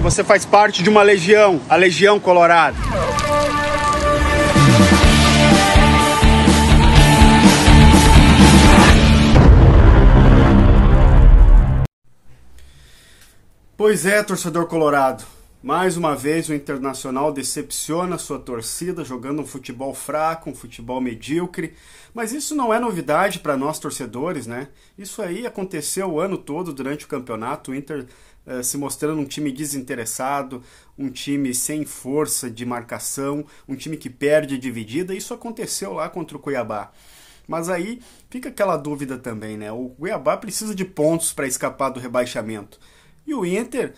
você faz parte de uma legião, a Legião Colorada. Pois é, torcedor colorado. Mais uma vez o Internacional decepciona sua torcida jogando um futebol fraco, um futebol medíocre, mas isso não é novidade para nós torcedores, né? Isso aí aconteceu o ano todo durante o campeonato. O Inter eh, se mostrando um time desinteressado, um time sem força de marcação, um time que perde dividida. Isso aconteceu lá contra o Cuiabá. Mas aí fica aquela dúvida também, né? O Cuiabá precisa de pontos para escapar do rebaixamento. E o Inter,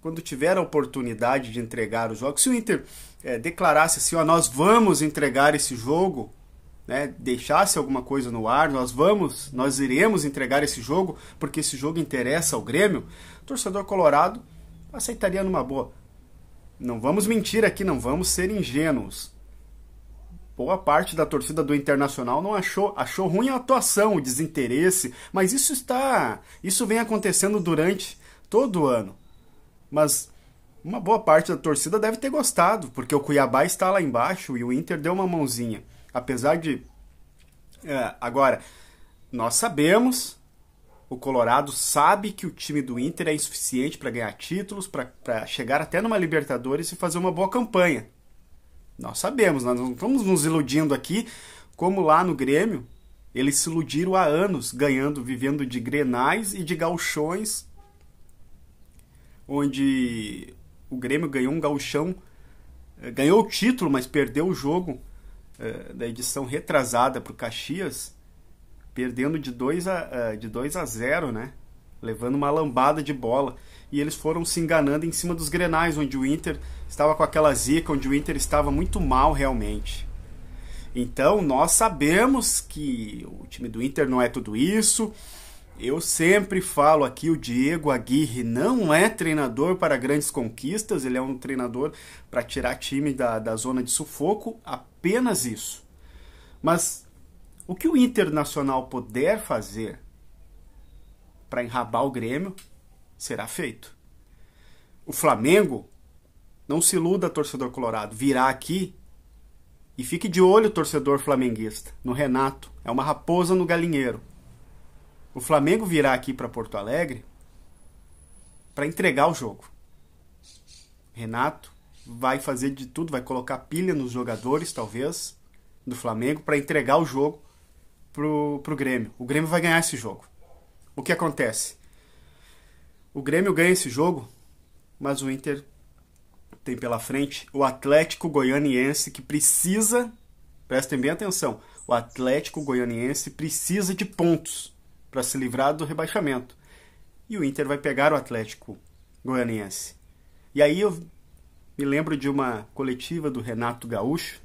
quando tiver a oportunidade de entregar os jogos, se o Inter é, declarasse assim: ó, nós vamos entregar esse jogo, né, deixasse alguma coisa no ar, nós vamos, nós iremos entregar esse jogo porque esse jogo interessa ao Grêmio, o torcedor colorado aceitaria numa boa. Não vamos mentir aqui, não vamos ser ingênuos. Boa parte da torcida do Internacional não achou, achou ruim a atuação, o desinteresse, mas isso está, isso vem acontecendo durante todo o ano. Mas uma boa parte da torcida deve ter gostado, porque o Cuiabá está lá embaixo e o Inter deu uma mãozinha. Apesar de. É, agora, nós sabemos, o Colorado sabe que o time do Inter é insuficiente para ganhar títulos, para chegar até numa Libertadores e fazer uma boa campanha. Nós sabemos, nós não estamos nos iludindo aqui, como lá no Grêmio, eles se iludiram há anos, ganhando, vivendo de grenais e de galchões, onde o Grêmio ganhou um galchão, eh, ganhou o título, mas perdeu o jogo eh, da edição retrasada para o Caxias, perdendo de 2 a, uh, de 2 a 0, né? Levando uma lambada de bola. E eles foram se enganando em cima dos grenais, onde o Inter estava com aquela zica, onde o Inter estava muito mal realmente. Então, nós sabemos que o time do Inter não é tudo isso eu sempre falo aqui, o Diego Aguirre não é treinador para grandes conquistas, ele é um treinador para tirar time da, da zona de sufoco, apenas isso. Mas o que o Internacional puder fazer para enrabar o Grêmio será feito. O Flamengo, não se iluda, torcedor colorado, virá aqui e fique de olho, torcedor flamenguista, no Renato. É uma raposa no galinheiro o Flamengo virá aqui para Porto Alegre para entregar o jogo. Renato vai fazer de tudo, vai colocar pilha nos jogadores, talvez, do Flamengo, para entregar o jogo para o Grêmio. O Grêmio vai ganhar esse jogo. O que acontece? O Grêmio ganha esse jogo, mas o Inter tem pela frente o Atlético Goianiense que precisa, prestem bem atenção, o Atlético Goianiense precisa de pontos para se livrar do rebaixamento. E o Inter vai pegar o Atlético Goianiense. E aí eu me lembro de uma coletiva do Renato Gaúcho,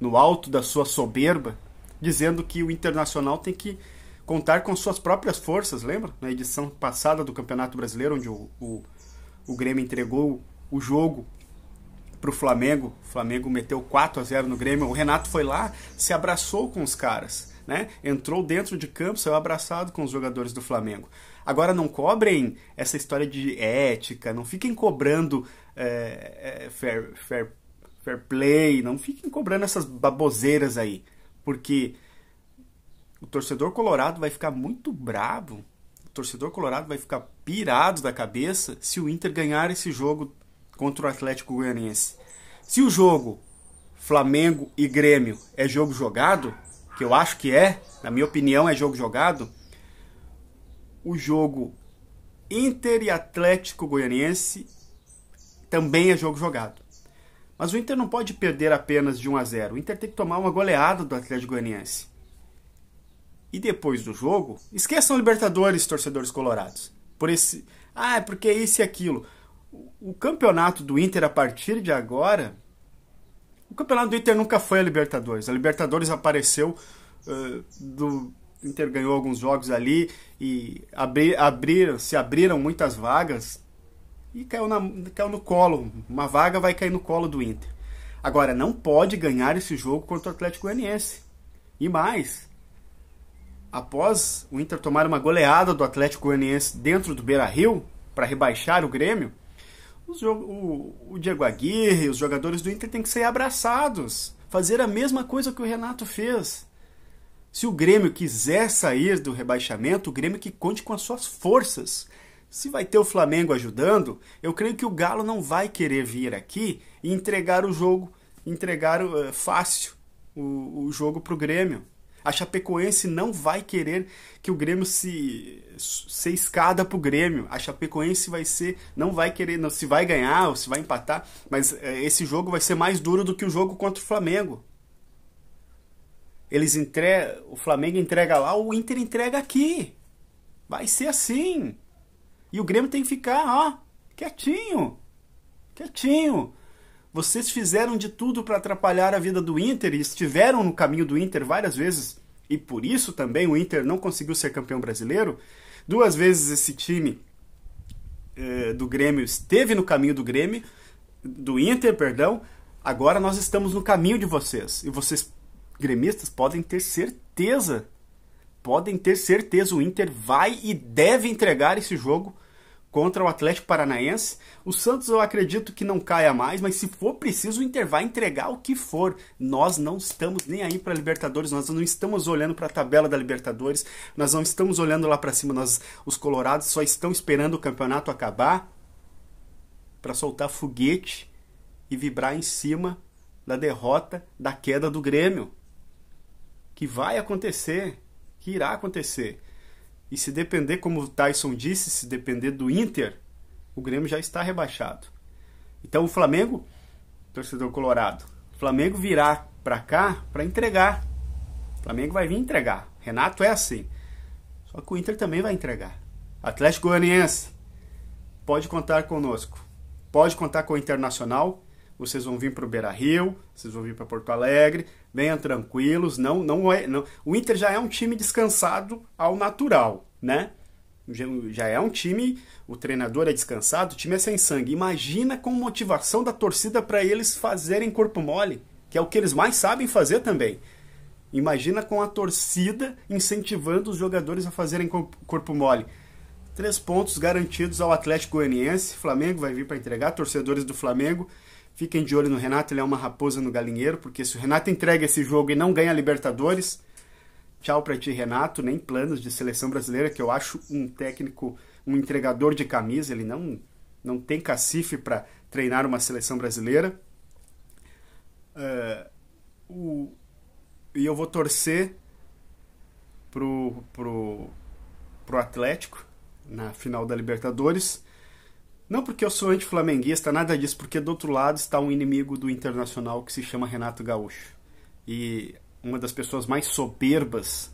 no alto da sua soberba, dizendo que o Internacional tem que contar com suas próprias forças, lembra? Na edição passada do Campeonato Brasileiro, onde o, o, o Grêmio entregou o jogo para o Flamengo. O Flamengo meteu 4 a 0 no Grêmio. O Renato foi lá, se abraçou com os caras né? Entrou dentro de campo, saiu abraçado com os jogadores do Flamengo. Agora não cobrem essa história de ética, não fiquem cobrando é, é, fair, fair, fair play, não fiquem cobrando essas baboseiras aí, porque o torcedor colorado vai ficar muito bravo, o torcedor colorado vai ficar pirado da cabeça se o Inter ganhar esse jogo contra o Atlético Goianiense. Se o jogo Flamengo e Grêmio é jogo jogado, que eu acho que é, na minha opinião, é jogo jogado, o jogo Inter e Atlético Goianiense também é jogo jogado. Mas o Inter não pode perder apenas de 1 a 0. O Inter tem que tomar uma goleada do Atlético Goianiense. E depois do jogo, esqueçam Libertadores, torcedores colorados. Por esse, ah, é porque isso e aquilo. O campeonato do Inter a partir de agora o campeonato do Inter nunca foi a Libertadores. A Libertadores apareceu uh, do Inter ganhou alguns jogos ali e abri, abriram se abriram muitas vagas e caiu, na, caiu no colo. Uma vaga vai cair no colo do Inter. Agora, não pode ganhar esse jogo contra o Atlético Goianiense. E mais, após o Inter tomar uma goleada do Atlético Goianiense dentro do Beira Rio para rebaixar o Grêmio, o, o Diego Aguirre, os jogadores do Inter têm que ser abraçados, fazer a mesma coisa que o Renato fez. Se o Grêmio quiser sair do rebaixamento, o Grêmio que conte com as suas forças. Se vai ter o Flamengo ajudando, eu creio que o Galo não vai querer vir aqui e entregar o jogo, entregar uh, fácil o, o jogo para o Grêmio. A Chapecoense não vai querer que o Grêmio se, se escada pro Grêmio. A Chapecoense vai ser, não vai querer, não se vai ganhar ou se vai empatar, mas é, esse jogo vai ser mais duro do que o jogo contra o Flamengo. Eles entre, o Flamengo entrega lá, o Inter entrega aqui. Vai ser assim. E o Grêmio tem que ficar, ó, quietinho. Quietinho vocês fizeram de tudo para atrapalhar a vida do Inter e estiveram no caminho do Inter várias vezes, e por isso também o Inter não conseguiu ser campeão brasileiro. Duas vezes esse time é, do Grêmio esteve no caminho do Grêmio, do Inter, perdão. Agora nós estamos no caminho de vocês. E vocês, gremistas, podem ter certeza. Podem ter certeza. O Inter vai e deve entregar esse jogo contra o Atlético Paranaense. O Santos eu acredito que não caia mais, mas se for preciso, o Inter vai entregar o que for. Nós não estamos nem aí para Libertadores, nós não estamos olhando para a tabela da Libertadores, nós não estamos olhando lá para cima. Nós, os colorados só estão esperando o campeonato acabar para soltar foguete e vibrar em cima da derrota, da queda do Grêmio. Que vai acontecer, que irá acontecer. E se depender, como o Tyson disse, se depender do Inter, o Grêmio já está rebaixado. Então o Flamengo, torcedor colorado, o Flamengo virá para cá para entregar. O Flamengo vai vir entregar. Renato é assim. Só que o Inter também vai entregar. Atlético Goianiense, pode contar conosco. Pode contar com o Internacional, vocês vão vir para o Beira Rio, vocês vão vir para Porto Alegre, venham tranquilos, não, não é. Não. O Inter já é um time descansado ao natural, né? Já, já é um time, o treinador é descansado, o time é sem sangue. Imagina com motivação da torcida para eles fazerem corpo mole, que é o que eles mais sabem fazer também. Imagina com a torcida incentivando os jogadores a fazerem corpo mole. Três pontos garantidos ao Atlético Goianiense. Flamengo vai vir para entregar, torcedores do Flamengo. Fiquem de olho no Renato, ele é uma raposa no galinheiro, porque se o Renato entrega esse jogo e não ganha a Libertadores, tchau para ti, Renato, nem planos de seleção brasileira, que eu acho um técnico, um entregador de camisa, ele não não tem cacife para treinar uma seleção brasileira. Uh, o, e eu vou torcer pro, pro, pro Atlético na final da Libertadores. Não porque eu sou anti-flamenguista, nada disso, porque do outro lado está um inimigo do internacional que se chama Renato Gaúcho. E uma das pessoas mais soberbas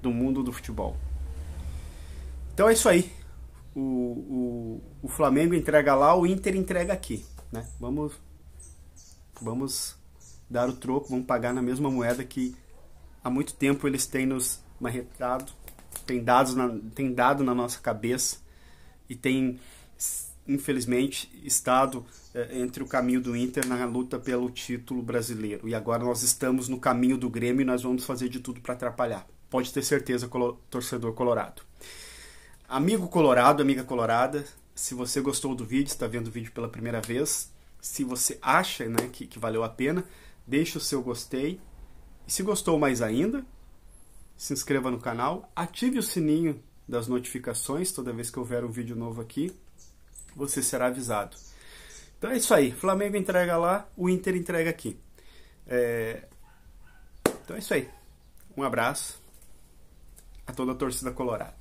do mundo do futebol. Então é isso aí. O, o, o Flamengo entrega lá, o Inter entrega aqui. Né? Vamos, vamos dar o troco, vamos pagar na mesma moeda que há muito tempo eles têm nos marretado, têm, dados na, têm dado na nossa cabeça e têm infelizmente, estado eh, entre o caminho do Inter na luta pelo título brasileiro. E agora nós estamos no caminho do Grêmio e nós vamos fazer de tudo para atrapalhar. Pode ter certeza, torcedor colorado. Amigo colorado, amiga colorada, se você gostou do vídeo, está vendo o vídeo pela primeira vez, se você acha né, que, que valeu a pena, deixe o seu gostei. E se gostou mais ainda, se inscreva no canal, ative o sininho das notificações toda vez que houver um vídeo novo aqui você será avisado. Então é isso aí. Flamengo entrega lá, o Inter entrega aqui. É... Então é isso aí. Um abraço a toda a torcida colorada.